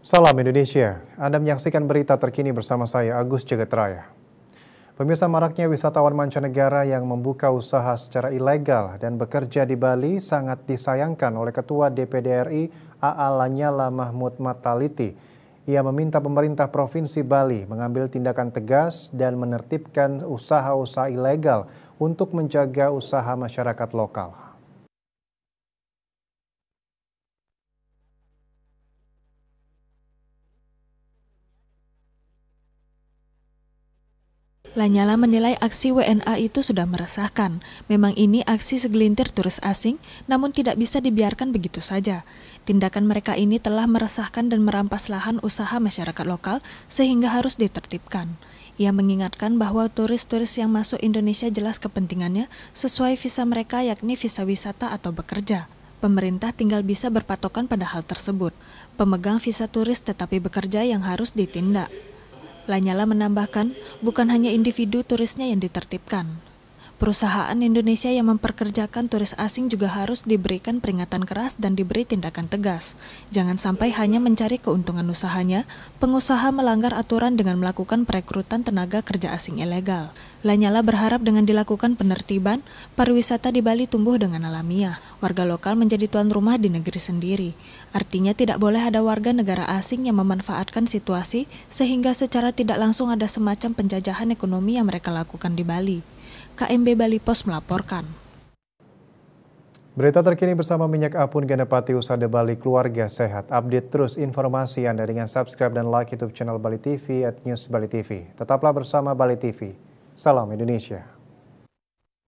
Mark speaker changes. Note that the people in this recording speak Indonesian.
Speaker 1: Salam Indonesia, Anda menyaksikan berita terkini bersama saya Agus Jagatraya. Pemirsa maraknya wisatawan mancanegara yang membuka usaha secara ilegal dan bekerja di Bali sangat disayangkan oleh Ketua DPD RI AA Lanyala Mahmud Mataliti. Ia meminta pemerintah Provinsi Bali mengambil tindakan tegas dan menertibkan usaha-usaha ilegal untuk menjaga usaha masyarakat lokal.
Speaker 2: Lanyala menilai aksi WNA itu sudah meresahkan. Memang ini aksi segelintir turis asing, namun tidak bisa dibiarkan begitu saja. Tindakan mereka ini telah meresahkan dan merampas lahan usaha masyarakat lokal, sehingga harus ditertibkan. Ia mengingatkan bahwa turis-turis yang masuk Indonesia jelas kepentingannya sesuai visa mereka yakni visa wisata atau bekerja pemerintah tinggal bisa berpatokan pada hal tersebut. Pemegang visa turis tetapi bekerja yang harus ditindak. Lanyala menambahkan, bukan hanya individu turisnya yang ditertibkan, Perusahaan Indonesia yang memperkerjakan turis asing juga harus diberikan peringatan keras dan diberi tindakan tegas. Jangan sampai hanya mencari keuntungan usahanya, pengusaha melanggar aturan dengan melakukan perekrutan tenaga kerja asing ilegal. Lanyala berharap dengan dilakukan penertiban, pariwisata di Bali tumbuh dengan alamiah. Warga lokal menjadi tuan rumah di negeri sendiri. Artinya tidak boleh ada warga negara asing yang memanfaatkan situasi sehingga secara tidak langsung ada semacam penjajahan ekonomi yang mereka lakukan di Bali. KMB Bali Pos melaporkan.
Speaker 1: Berita terkini bersama Minyak Apun Genepati Usada Bali Keluarga Sehat. Update terus informasi Anda dengan subscribe dan like YouTube channel Bali TV at News Bali TV. Tetaplah bersama Bali TV. Salam Indonesia.